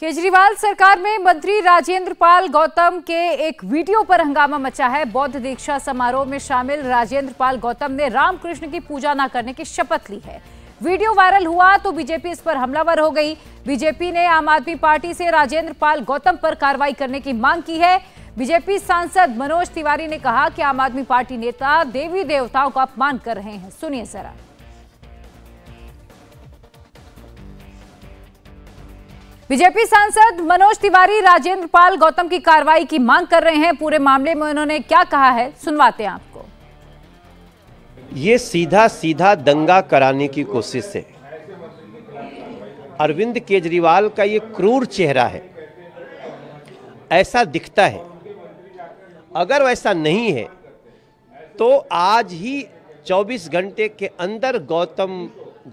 केजरीवाल सरकार में मंत्री राजेंद्र पाल गौतम के एक वीडियो पर हंगामा मचा है बौद्ध दीक्षा समारोह में शामिल राजेंद्र पाल गौतम ने रामकृष्ण की पूजा न करने की शपथ ली है वीडियो वायरल हुआ तो बीजेपी इस पर हमलावर हो गई बीजेपी ने आम आदमी पार्टी से राजेंद्र पाल गौतम पर कार्रवाई करने की मांग की है बीजेपी सांसद मनोज तिवारी ने कहा कि आम आदमी पार्टी नेता देवी देवताओं का अपमान कर रहे हैं सुनिए जरा बीजेपी सांसद मनोज तिवारी राजेंद्र पाल गौतम की कार्रवाई की मांग कर रहे हैं पूरे मामले में उन्होंने क्या कहा है सुनवाते हैं आपको ये सीधा सीधा दंगा कराने की कोशिश है अरविंद केजरीवाल का ये क्रूर चेहरा है ऐसा दिखता है अगर वैसा नहीं है तो आज ही 24 घंटे के अंदर गौतम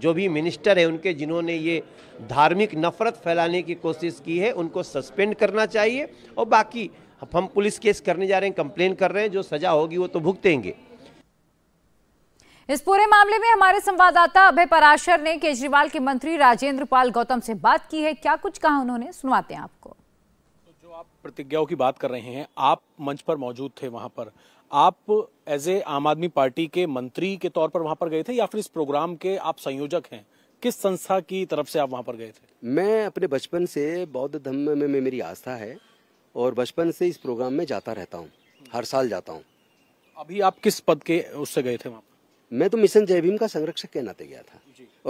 जो भी मिनिस्टर हैं उनके जिन्होंने ये धार्मिक नफरत फैलाने की कोशिश की है उनको सस्पेंड करना चाहिए और बाकी हम पुलिस केस करने जा रहे हैं कंप्लेन कर रहे हैं जो सजा होगी वो तो भुगतेंगे इस पूरे मामले में हमारे संवाददाता अभय पराशर ने केजरीवाल के मंत्री राजेंद्र पाल गौतम से बात की है क्या कुछ कहा उन्होंने सुनवाते हैं आपको तो जो आप प्रतिज्ञाओं की बात कर रहे हैं आप मंच पर मौजूद थे वहां पर आप एज ए आम आदमी पार्टी के मंत्री के तौर पर वहां पर गए थे या फिर इस प्रोग्राम के आप संयोजक हैं किस संस्था की तरफ से आप वहां पर गए थे मैं अपने बचपन से बौद्ध धर्म में, में, में मेरी आस्था है और बचपन से इस प्रोग्राम में जाता रहता हूँ हर साल जाता हूँ अभी आप किस पद के उससे गए थे वहाँ मैं तो मिशन जय भीम का संरक्षक के नाते गया था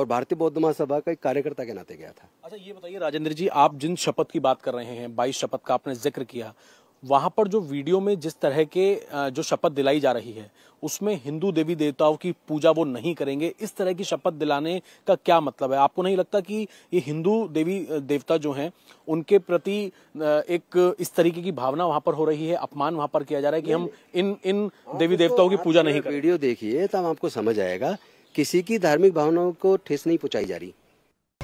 और भारतीय बौद्ध महासभा का एक कार्यकर्ता के नाते गया था अच्छा ये बताइए राजेंद्र जी आप जिन शपथ की बात कर रहे हैं बाईस शपथ का आपने जिक्र किया वहाँ पर जो वीडियो में जिस तरह के जो शपथ दिलाई जा रही है उसमें हिंदू देवी देवताओं की पूजा वो नहीं करेंगे इस तरह की शपथ दिलाने का क्या मतलब है आपको नहीं लगता कि ये हिंदू देवी देवता जो हैं उनके प्रति एक इस तरीके की भावना वहाँ पर हो रही है अपमान वहाँ पर किया जा रहा है कि हम इन इन देवी देवताओं की पूजा नहीं करें वीडियो देखिए तब आपको समझ आएगा किसी की धार्मिक भावनाओं को ठेस नहीं पहुंचाई जा रही